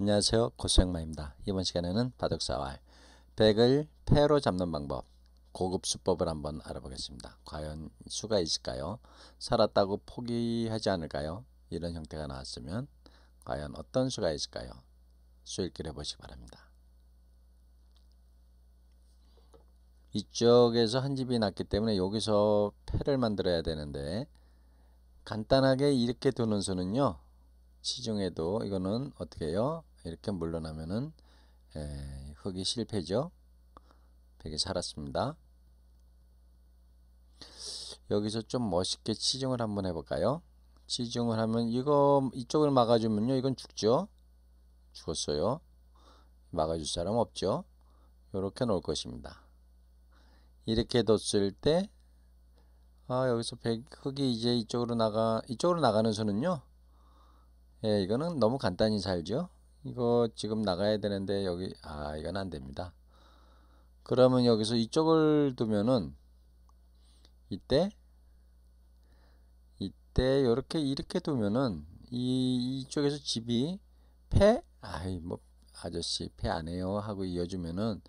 안녕하세요. 고수영마입니다. 이번 시간에는 바둑사활, 백을 패로 잡는 방법, 고급 수법을 한번 알아보겠습니다. 과연 수가 있을까요? 살았다고 포기하지 않을까요? 이런 형태가 나왔으면 과연 어떤 수가 있을까요? 수읽기 해보시기 바랍니다. 이쪽에서 한 집이 났기 때문에 여기서 패를 만들어야 되는데 간단하게 이렇게 두는 수는요. 시중에도 이거는 어떻게 해요? 이렇게 물러나면은 에, 예, 흙이 실패죠. 되게 살았습니다. 여기서 좀 멋있게 치중을 한번 해볼까요? 치중을 하면 이거 이쪽을 막아주면요. 이건 죽죠. 죽었어요. 막아줄 사람 없죠. 이렇게 놓을 것입니다. 이렇게 뒀을 때 아, 여기서 백, 흙이 이제 이쪽으로 나가 이쪽으로 나가는 손은요 예, 이거는 너무 간단히 살죠. 이거 지금 나가야 되는데 여기 아 이건 안 됩니다. 그러면 여기서 이쪽을 두면은 이때 이때 이렇게 이렇게 두면은 이 이쪽에서 집이 패 아이 뭐 아저씨 패 안 해요 하고 이어주면은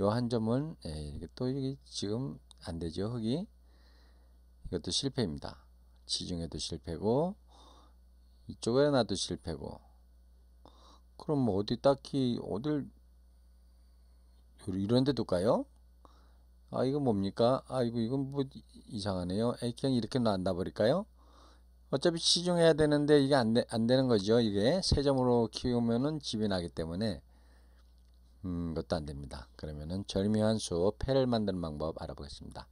요 한 점은 예, 또 이게 지금 안 되죠 흙이 이것도 실패입니다. 지중해도 실패고 이쪽에 놔도 실패고 그럼 뭐 어디 딱히 어딜 이런 데도 가요? 아 이거 뭡니까? 아이고 이건 뭐 이상하네요. 에이 그냥 이렇게 놔놔 버릴까요? 어차피 시중해야 되는데 이게 안, 되, 안 되는 거죠. 이게 세 점으로 키우면은 집이 나기 때문에 음, 그것도 안 됩니다. 그러면은 절묘한 수 패를 만드는 방법 알아보겠습니다.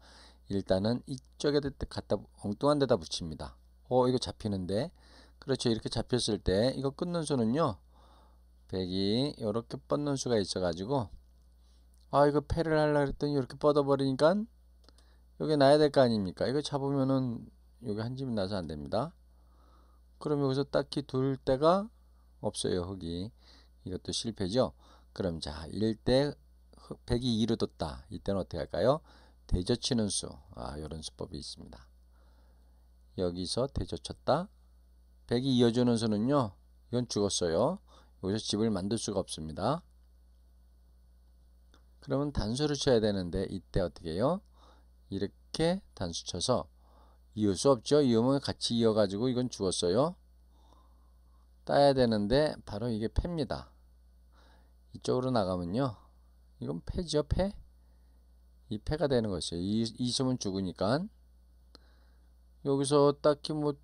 일단은 이쪽에 갖다 엉뚱한 데다 붙입니다. 어 이거 잡히는데 그렇죠. 이렇게 잡혔을 때 이거 끊는 수는요. 1 0 0이 이렇게 뻗는 수가 있어가지고 아 이거 패를 하려 그랬더니 이렇게 뻗어버리니까 여기 나야 될 거 아닙니까? 이거 잡으면은 여기 한 집이 나서 안 됩니다. 그럼 여기서 딱히 둘 데가 없어요. 흙이 이것도 실패죠. 그럼 자 1대 1 0 0이 2로 뒀다. 이때는 어떻게 할까요? 대저치는 수. 아 이런 수법이 있습니다. 여기서 대저쳤다. 백이이어주는수은요 이건 죽었어요. 여기서 집을 만들 수가 없습니다. 그러면 단수를 쳐야 되는데 이때 어떻게 해요? 이렇게 단수 쳐서 이을 수 없죠. 이음을 같이 이어가지고 이건 죽었어요. 따야 되는데 바로 이게 패입니다. 이쪽으로 나가면요. 이건 패죠. 패. 이 패가 되는 거죠. 이, 이 점은 죽으니까. 여기서 딱히 뭐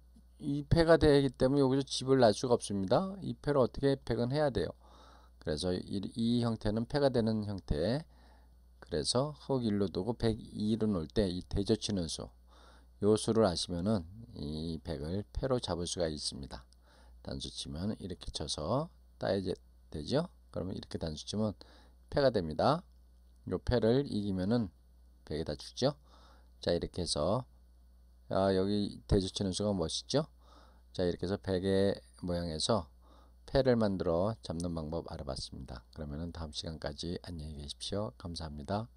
2패가 되기 때문에 여기서 집을 날 수가 없습니다. 2패를 어떻게 팩은 해야 돼요. 그래서 이, 이 형태는 패가 되는 형태. 그래서 흑 1로 두고 102로 놓을 때 이 대저치는 수, 요 수를 아시면은 이 100을 패로 잡을 수가 있습니다. 단수 치면 이렇게 쳐서 따야 되죠. 그러면 이렇게 단수 치면 패가 됩니다. 요 패를 이기면은 100에다 주죠. 자 이렇게 해서 아, 여기 대지치는수가 멋있죠? 자, 이렇게 해서 베개 모양에서 패를 만들어 잡는 방법 알아봤습니다. 그러면 다음 시간까지 안녕히 계십시오. 감사합니다.